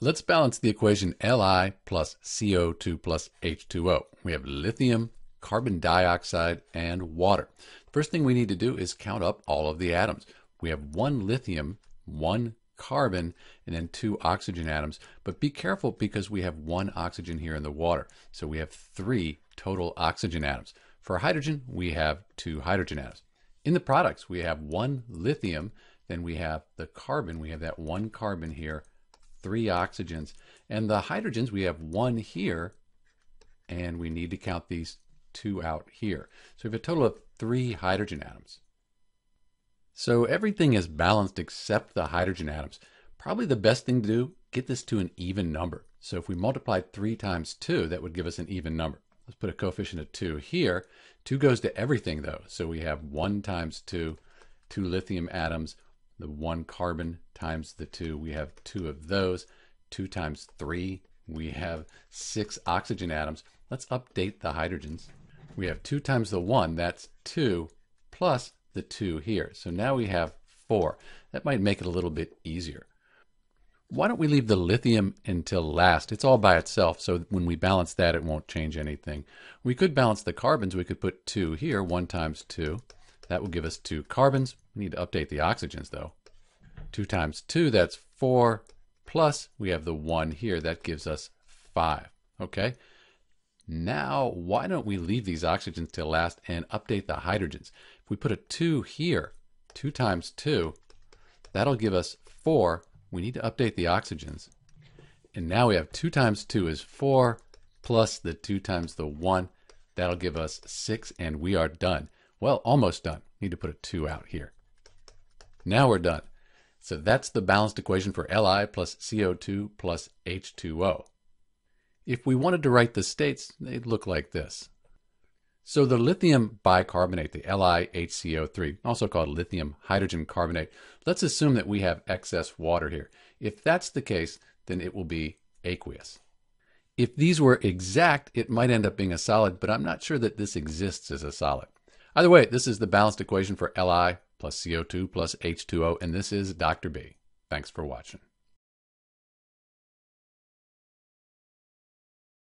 Let's balance the equation Li plus CO2 plus H2O. We have lithium, carbon dioxide, and water. First thing we need to do is count up all of the atoms. We have one lithium, one carbon, and then two oxygen atoms. But be careful because we have one oxygen here in the water. So we have three total oxygen atoms. For hydrogen, we have two hydrogen atoms. In the products, we have one lithium, then we have the carbon. We have that one carbon here three oxygens. And the hydrogens, we have one here, and we need to count these two out here. So we have a total of three hydrogen atoms. So everything is balanced except the hydrogen atoms. Probably the best thing to do, get this to an even number. So if we multiplied 3 times 2, that would give us an even number. Let's put a coefficient of 2 here. 2 goes to everything, though. So we have 1 times 2, 2 lithium atoms, the one carbon times the two. We have two of those. Two times three, we have six oxygen atoms. Let's update the hydrogens. We have two times the one, that's two, plus the two here. So now we have four. That might make it a little bit easier. Why don't we leave the lithium until last? It's all by itself, so when we balance that, it won't change anything. We could balance the carbons. We could put 2 here, 1 times 2. That will give us 2 carbons. Need to update the oxygens, though. 2 times 2, that's 4, plus we have the 1 here. That gives us 5, okay? Now, why don't we leave these oxygens till last and update the hydrogens? If we put a 2 here, 2 times 2, that'll give us 4. We need to update the oxygens. And now we have 2 times 2 is 4, plus the 2 times the 1. That'll give us 6, and we are done. Well, almost done. Need to put a 2 out here. Now we're done. So that's the balanced equation for Li plus CO2 plus H2O. If we wanted to write the states, they'd look like this. So the lithium bicarbonate, the LiHCO3, also called lithium hydrogen carbonate, let's assume that we have excess water here. If that's the case, then it will be aqueous. If these were exact, it might end up being a solid, but I'm not sure that this exists as a solid. Either way, this is the balanced equation for Li plus CO2 plus H2O. And this is Dr. B. Thanks for watching.